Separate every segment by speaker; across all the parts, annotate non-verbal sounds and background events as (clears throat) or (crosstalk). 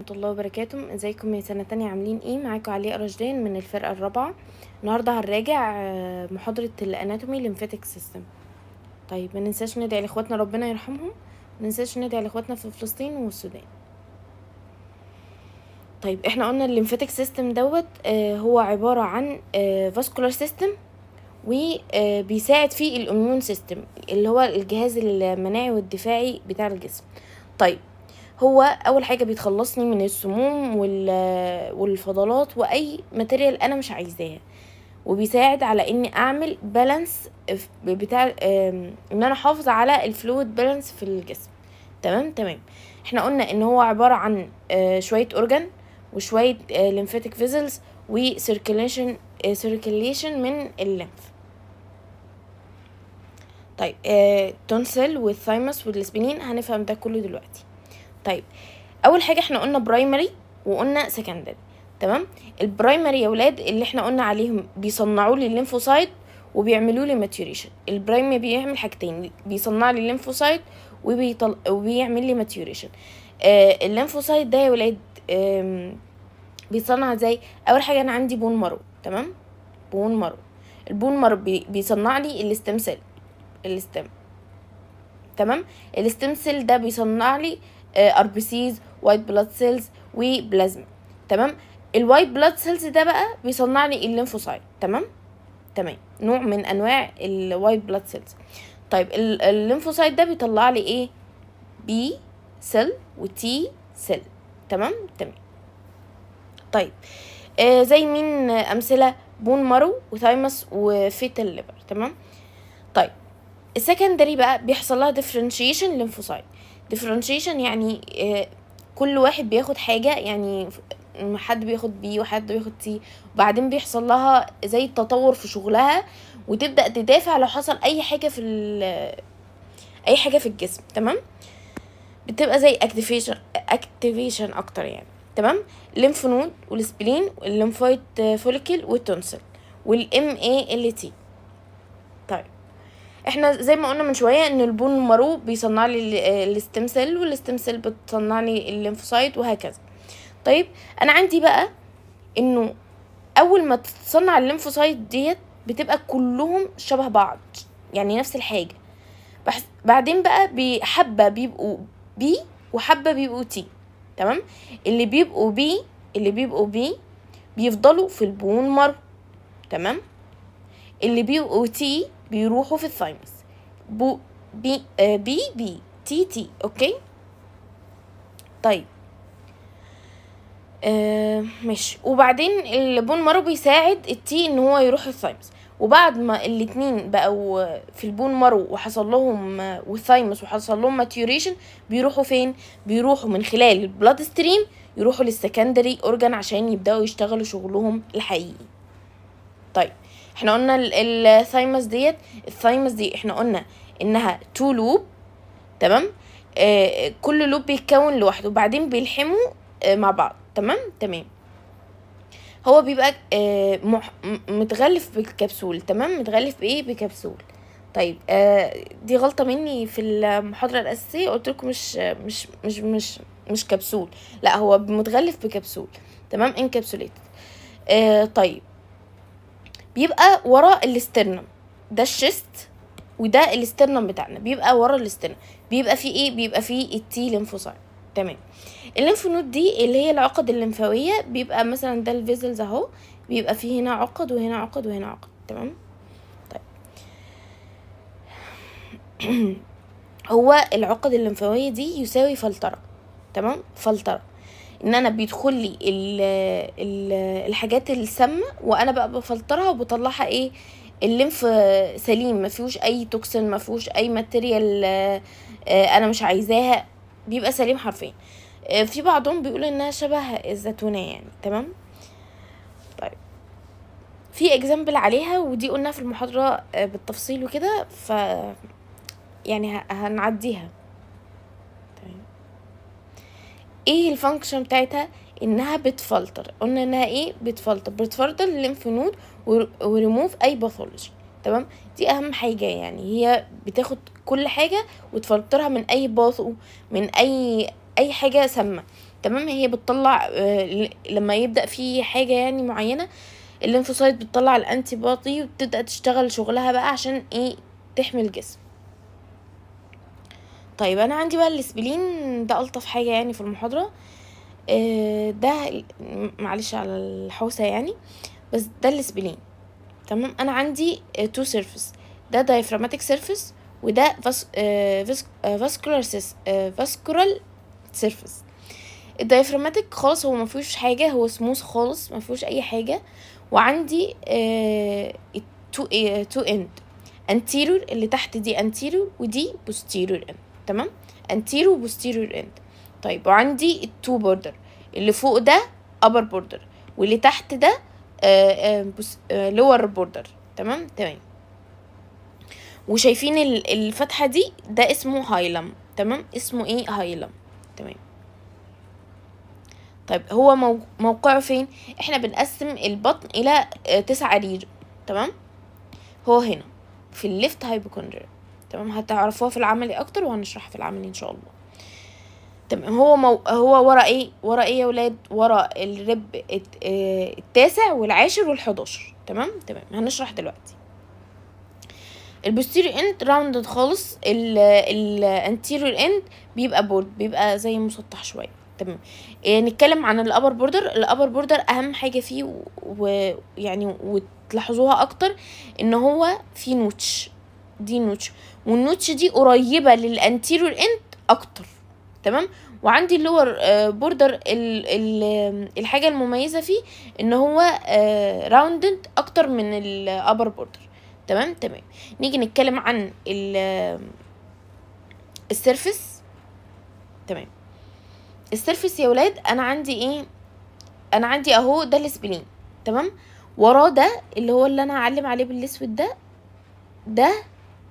Speaker 1: ورحمة الله وبركاته ازيكم يا سنة تانية عاملين ايه معاكم علي رشدان من الفرقة الرابعة النهاردة هنراجع آه، محاضرة الاناتومي لمفاتيك سيستم طيب ما ننساش ندعي لاخواتنا ربنا يرحمهم ما ننساش ندعي لاخواتنا في فلسطين والسودان طيب احنا قلنا الليمفاتيك سيستم دوت آه، هو عبارة عن آه، فاسكولار سيستم وبيساعد فيه الاميون سيستم اللي هو الجهاز المناعي والدفاعي بتاع الجسم طيب هو اول حاجه بيتخلصني من السموم والفضلات واي ماتيريال انا مش عايزاها وبيساعد على اني اعمل بالانس بتاع ان انا احافظ على الفلويد بالانس في الجسم تمام تمام احنا قلنا ان هو عباره عن آه، شويه اورجان وشويه ليمفاتيك فيزلز وسيركيليشن سيركيليشن من الليمف طيب تونسل آه، والثايموس والسبنين هنفهم ده كله دلوقتي طيب اول حاجه احنا قلنا برايمري وقلنا سكندري تمام البرايمري يا ولاد اللي احنا قلنا عليهم بيصنعوا لي الليمفوسايت وبيعملوا لي ماتيوريشن البرايمري بيعمل حاجتين بيصنع لي الليمفوسايت وبيطل... وبيعمل لي ماتيوريشن آه الليمفوسايت ده يا ولاد آه بيصنع ازاي اول حاجه انا عندي بون مارو تمام بون مارو البون مارو بي... بيصنع لي الاستمسل الاستم تمام الاستمسل ده بيصنع لي آه ار بي سيز وايت بلاد سيلز وبلازما تمام الوايت بلاد سيلز ده بقى بيصنع لي الليمفوسايت تمام تمام نوع من انواع الوايت بلاد سيلز طيب الليمفوسايت ده بيطلع لي ايه بي سيل وتي سيل تمام تمام طيب آه زي مين امثله بون مارو وثايمس وفيتال ليفر تمام طيب السكندري بقى بيحصل لها ديفرنشيشن ليمفوسايت differentiation يعني آه، كل واحد بياخد حاجة يعني حد بياخد بي وحد بياخد سي وبعدين بيحصل لها زي التطور في شغلها وتبدا تدافع لو حصل اي حاجه في ال اي حاجه في الجسم تمام بتبقى زي activation, activation اكتر يعني تمام الليمف نود والسبلين والليمفويد فوليكل والتونسل والام اي ال تي احنا زي ما قلنا من شويه ان البون مارو بيصنع لي آه، الستم سيل والستم سيل بتصنع لي الليمفوسايت وهكذا طيب انا عندي بقى انه اول ما تتصنع الليمفوسايت ديت بتبقى كلهم شبه بعض يعني نفس الحاجه بعدين بقى حبه بيبقوا بي وحبه بيبقوا تي تمام اللي بيبقوا بي اللي بيبقوا بي بيفضلوا في البون مارو تمام اللي بيبقوا تي بيروحوا في الثايمس بو بي آه بي بي تي تي اوكي طيب آه ماشي وبعدين البون مارو بيساعد التي ان هو يروح الثايمس وبعد ما الاتنين بقوا في البون مارو وحصل لهم والثايمس آه، وحصل لهم ماتيوريشن بيروحوا فين بيروحوا من خلال البلاد ستريم يروحوا للسكندري اورجان عشان يبداوا يشتغلوا شغلهم الحقيقي طيب احنا قلنا الثايمس ديت الثايمس دي احنا قلنا انها تو لوب تمام آه، كل لوب بيتكون لوحده وبعدين بيلحموا آه، مع بعض تمام تمام هو بيبقى آه، مح... متغلف بالكبسول تمام متغلف بايه بكبسول طيب دي غلطه مني في المحاضره الاساسيه قلت لكم مش مش مش مش مش كبسول لا هو متغلف بكبسول تمام انكبسوليت طيب بيبقى ورا الاسترنم ده الشيست وده الاسترنم بتاعنا بيبقى ورا الاسترنم بيبقى فيه ايه بيبقى فيه التي لينفوسايت تمام الليمف دي اللي هي العقد الليمفاويه بيبقى مثلا ده الفيزلز اهو بيبقى فيه هنا عقد وهنا عقد وهنا عقد تمام طيب (clears throat) هو العقد الليمفاويه دي يساوي فلتره تمام فلتره ان انا بيدخل لي ال ال الحاجات السامه وانا بقى بفلترها وبطلعها ايه الليمف سليم ما فيهوش اي توكسين ما فيهوش اي ماتيريال آه، انا مش عايزاها بيبقى سليم حرفيا آه، في بعضهم بيقول انها شبه الزيتونه يعني تمام طيب في اكزامبل عليها ودي قلناها في المحاضره آه، بالتفصيل وكده ف يعني هنعديها ايه الفانكشن بتاعتها انها بتفلتر قلنا انها ايه بتفلتر بتفلتر الليمف نود وريموف اي باثولوجي تمام دي اهم حاجه يعني هي بتاخد كل حاجه وتفلترها من اي باث من اي اي حاجه سامه تمام هي بتطلع آه، لما يبدا في حاجه يعني معينه الليمفوسايت بتطلع الانتي باطي وبتبدا تشتغل شغلها بقى عشان ايه تحمي الجسم طيب انا عندي بقى الاسبلين ده الطف حاجه يعني في المحاضره آه، ده معلش على الحوسه يعني بس ده الاسبلين تمام انا عندي تو آه، سيرفيس ده دايفراماتيك سيرفيس وده فاسكولار فاسكولار سيرفيس الدايفراماتيك خالص هو ما فيهوش حاجه هو سموث خالص ما فيهوش اي حاجه وعندي تو تو اند انتيرور اللي تحت دي انتيرور ودي بوستيرور اند تمام anterior و posterior end طيب وعندي التو بوردر اللي فوق ده upper border واللي تحت ده لور آه، آه، بوردر آه، تمام تمام وشايفين الفتحة دي ده اسمه هايلم تمام اسمه ايه هايلم تمام طيب هو موقعه فين احنا بنقسم البطن الى تسعة رير تمام هو هنا في الليفت هايبوكوندريا تمام هتعرفوها في العملي اكتر وهنشرحها في العملي ان شاء الله تمام هو مو... هو ورا ايه ورا ايه يا ولاد ورا الرب آه، التاسع والعاشر وال11 تمام تمام هنشرح دلوقتي البوستيريور اند راوندد خالص الانتيريور اند بيبقى بورد بيبقى زي مسطح شويه تمام إيه نتكلم عن الابر بوردر الابر بوردر اهم حاجه فيه ويعني و... يعني وتلاحظوها اكتر ان هو فيه نوتش دي النوتش والنوتش دي قريبه للانتيريور اند اكتر تمام وعندي اللور آه، بوردر الحاجه المميزه فيه ان هو آه، راوندد اكتر من الابر بوردر تمام تمام نيجي نتكلم عن السيرفس تمام السيرفس يا ولاد انا عندي ايه انا عندي اهو ده السبلين تمام وراه ده اللي هو اللي انا هعلم عليه بالاسود ده ده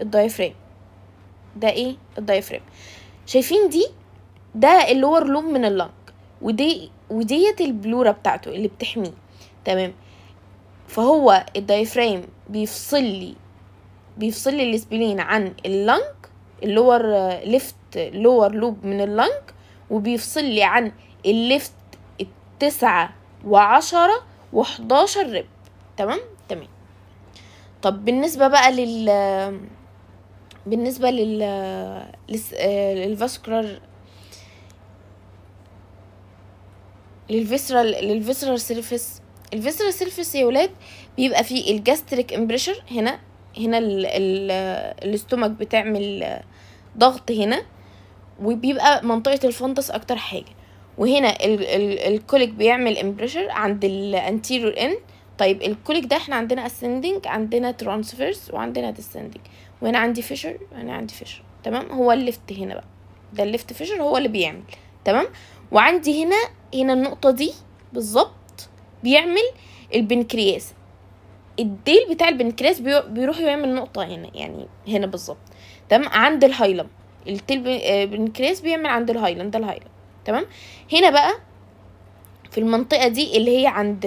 Speaker 1: الدايفرام ده ايه الدايفرام شايفين دي ده اللور لوب من اللنج ودي وديت البلوره بتاعته اللي بتحميه تمام فهو الدايفرام بيفصل لي بيفصل لي السبلين عن اللنج اللور ليفت لور لوب من اللنج وبيفصل لي عن الليفت التسعة وعشرة وحداشر رب تمام تمام طب بالنسبة بقى لل بالنسبة لل للفاسكولار للفيسرال للفيسرال سيرفيس الفيسرال سيرفيس يا ولاد بيبقى فيه الجاستريك امبريشر هنا هنا ال ال الاستومك بتعمل ضغط هنا وبيبقى منطقة الفونتس أكتر حاجة وهنا ال ال الكوليك بيعمل امبريشر عند الانتيريور اند طيب الكوليك ده احنا عندنا ascending عندنا transverse وعندنا descending وهنا عندي فيشر وهنا عندي فيشر تمام هو الليفت هنا بقى ده الليفت فيشر هو اللي بيعمل تمام وعندي هنا هنا النقطة دي بالظبط بيعمل البنكرياس الديل بتاع البنكرياس بيروح يعمل نقطة هنا يعني هنا بالظبط تمام عند الهايلم التيل آه، بنكرياس بيعمل عند الهايلم ده الهايلم تمام هنا بقى في المنطقة دي اللي هي عند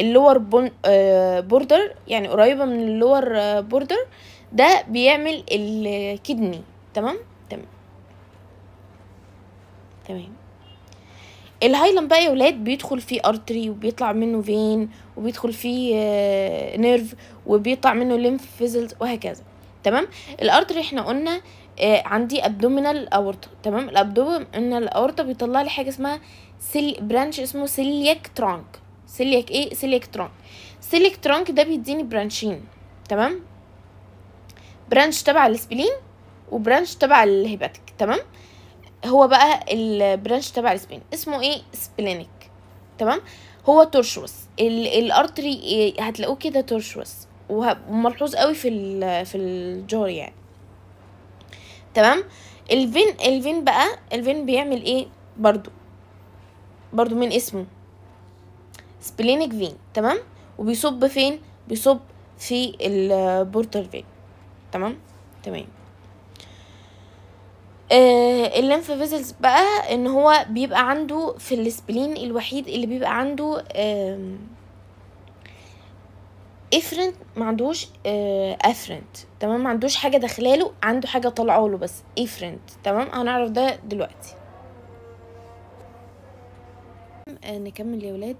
Speaker 1: اللور بوردر آه، يعني قريبة من اللور بوردر آه، ده بيعمل الكدني تمام تمام تمام الهايلم بقى يا ولاد بيدخل فيه ارتري وبيطلع منه فين وبيدخل فيه نيرف آه، وبيطلع منه ليمف فيزلز وهكذا تمام الارتري احنا قلنا آه، عندي ابدومينال اورتا تمام الابدومينال اورتا بيطلع لي حاجه اسمها سيل برانش اسمه سيلياك ترانك سيلياك ايه سيلياك ترانك سيلياك ترانك ده بيديني برانشين تمام برانش تبع السبلين وبرانش تبع الهيباتيك تمام هو بقى البرانش تبع السبلين اسمه ايه سبلينيك تمام هو تورشوس الارتري إيه؟ هتلاقوه كده تورشوس وملحوظ قوي في ال في الجور يعني تمام الفين الفين بقى الفين بيعمل ايه برضو برضو من اسمه سبلينيك فين تمام وبيصب فين بيصب في البورتال فين تمام تمام آه اللمف فيزلز بقى ان هو بيبقى عنده في السبلين الوحيد اللي بيبقى عنده آه افرنت ما عندوش آه افرنت تمام ما عندوش حاجه داخلاله عنده حاجه طالعه له بس افرنت تمام هنعرف ده دلوقتي آه نكمل يا ولاد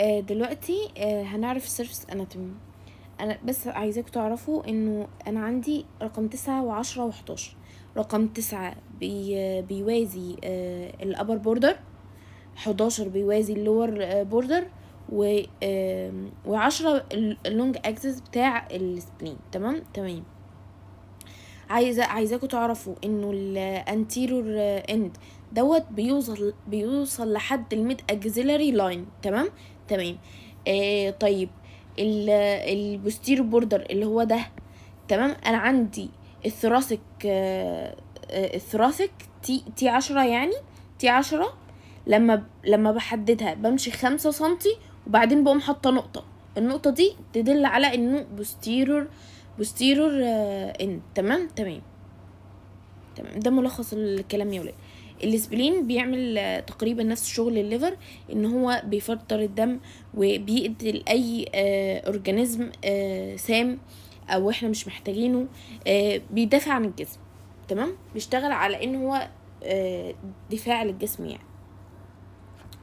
Speaker 1: آه دلوقتي آه هنعرف سيرفس اناتومي انا بس عايزاكم تعرفوا انه انا عندي رقم تسعة وعشرة وحداشر رقم تسعة بي بيوازي آه، الابر بوردر حداشر بيوازي اللور بوردر آه، و وعشرة اللونج اكسس بتاع السبلين تمام تمام عايزه عايزاكم تعرفوا انه الانتيرور اند دوت بيوصل بيوصل لحد الميد اكزيلاري لاين تمام تمام آه طيب البوستير بوردر اللي هو ده تمام انا عندي الثراسك آه، الثراسك تي تي عشرة يعني تي عشرة لما لما بحددها بمشي خمسة سنتي وبعدين بقوم حاطه نقطه النقطه دي تدل على انه بوستيرور بوستيرور آه، ان تمام تمام تمام ده ملخص الكلام يا ولاد الاسبلين بيعمل تقريبا نفس شغل الليفر ان هو بيفلتر الدم وبيقتل اي آه، اورجانيزم آه، سام او احنا مش محتاجينه آه، بيدافع عن الجسم تمام بيشتغل على ان هو دفاع للجسم يعني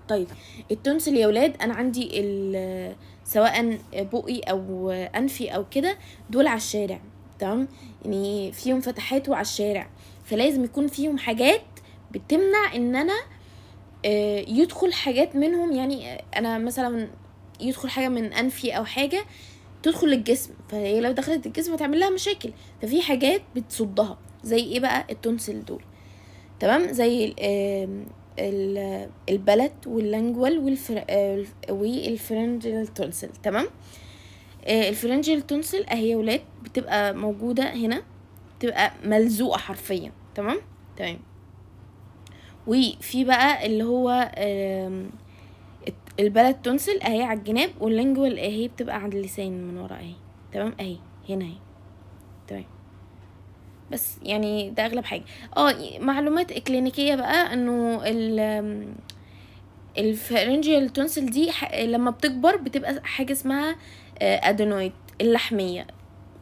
Speaker 1: طيب التونسل يا ولاد انا عندي سواء بقي او انفي او كده دول على الشارع تمام يعني فيهم فتحات وعلى الشارع فلازم يكون فيهم حاجات بتمنع ان انا آه، يدخل حاجات منهم يعني انا مثلا يدخل حاجه من انفي او حاجه تدخل الجسم فهي لو دخلت الجسم هتعمل لها مشاكل ففي حاجات بتصدها زي ايه بقى التونسل دول تمام زي البلد واللانجوال آه، والفرنجل تونسل تمام آه، الفرنجل تونسل اهي ولاد بتبقى موجوده هنا بتبقى ملزوقه حرفيا تمام تمام وفي بقى اللي هو البلد تونسل اهي على الجناب واللينجوال اهي بتبقى عند اللسان من ورا اهي تمام اهي هنا اهي تمام بس يعني ده اغلب حاجه اه معلومات اكلينيكيه بقى انه ال الفرنجيال تونسل دي لما بتكبر بتبقى حاجه اسمها ادينويد آه، اللحميه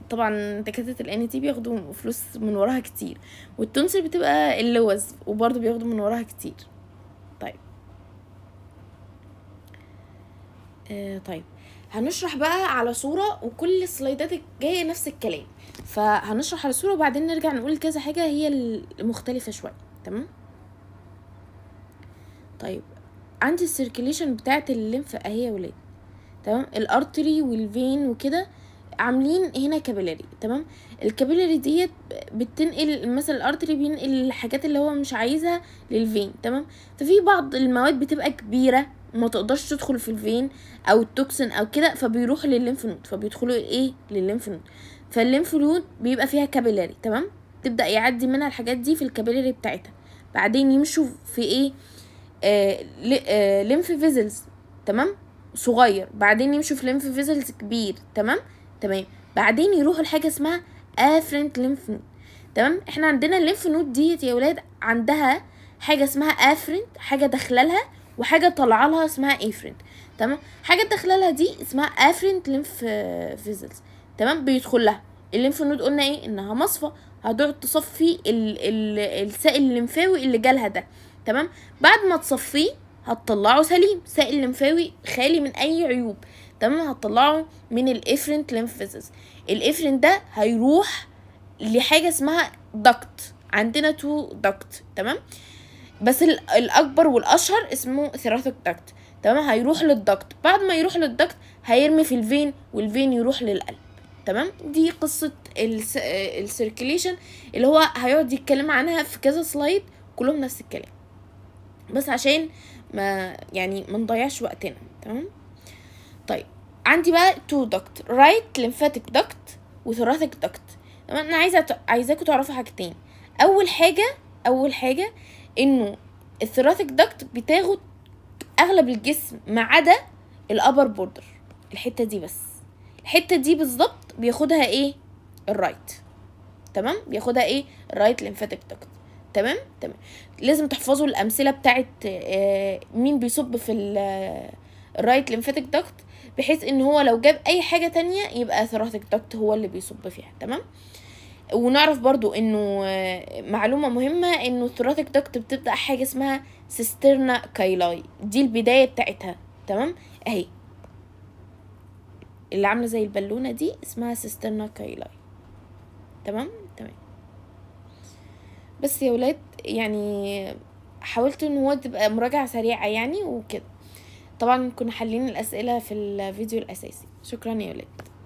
Speaker 1: طبعا دكاتره الان تي e بياخدوا فلوس من وراها كتير والتونسل بتبقى اللوز وبرضه بياخدوا من وراها كتير طيب آه طيب هنشرح بقى على صوره وكل السلايدات الجايه نفس الكلام فهنشرح على صوره وبعدين نرجع نقول كذا حاجه هي المختلفه شويه تمام طيب عندي السيركيليشن بتاعه الليمف اهي يا ولاد تمام الارتري والفين وكده عاملين هنا كابيلاري تمام الكابيلاري ديت بتنقل مثلا الارتري بينقل الحاجات اللي هو مش عايزها للفين تمام ففي بعض المواد بتبقى كبيره ما تقدرش تدخل في الفين او التوكسين او كده فبيروح للليمف نود فبيدخلوا ايه للليمف نود فالليمف نود بيبقى فيها كابيلاري تمام تبدا يعدي منها الحاجات دي في الكابيلاري بتاعتها بعدين يمشوا في ايه آه آه فيزلز تمام صغير بعدين يمشوا في ليمف فيزلز كبير تمام تمام بعدين يروحوا لحاجه اسمها افرنت لينف نود تمام احنا عندنا الليمف نود ديت يا ولاد عندها حاجه اسمها افرنت حاجه داخله لها وحاجه طالعه لها اسمها افرنت تمام حاجه داخله لها دي اسمها افرنت لينف فيزلز تمام بيدخل لها الليمف نود قلنا ايه انها مصفى هتقعد تصفي ال ال السائل الليمفاوي اللي جالها ده تمام بعد ما تصفيه هتطلعه سليم سائل لمفاوي خالي من اي عيوب تمام هتطلعه من الافرنت ليمفيزز الافرنت ده هيروح لحاجه اسمها دكت عندنا تو دكت تمام بس الاكبر والاشهر اسمه ثيراثيك دكت تمام هيروح للدكت بعد ما يروح للدكت هيرمي في الفين والفين يروح للقلب تمام دي قصه السيركيليشن آه، اللي هو هيقعد يتكلم عنها في كذا سلايد كلهم نفس الكلام بس عشان ما يعني ما نضيعش وقتنا تمام عندي بقى تو دكت رايت ليمفاتيك دكت وثراثك دكت انا عايزه عايزاكم تعرفوا حاجتين اول حاجه اول حاجه انه الثراثك دكت بتاخد اغلب الجسم ما عدا الابر بوردر الحته دي بس الحته دي بالظبط بياخدها ايه الرايت تمام بياخدها ايه الرايت ليمفاتيك دكت تمام تمام لازم تحفظوا الامثله بتاعه آه، مين بيصب في الرايت ليمفاتيك دكت بحيث ان هو لو جاب اي حاجة تانية يبقى ثراتك دكت هو اللي بيصب فيها تمام ونعرف برضو انه معلومة مهمة انه الثراتك دكت بتبدأ حاجة اسمها سيسترنا كايلاي دي البداية بتاعتها تمام اهي اللي عاملة زي البالونة دي اسمها سيسترنا كايلاي تمام تمام بس يا ولاد يعني حاولت ان هو تبقى مراجعة سريعة يعني وكده طبعا كنا حلين الأسئلة في الفيديو الأساسي شكرا يا ولاد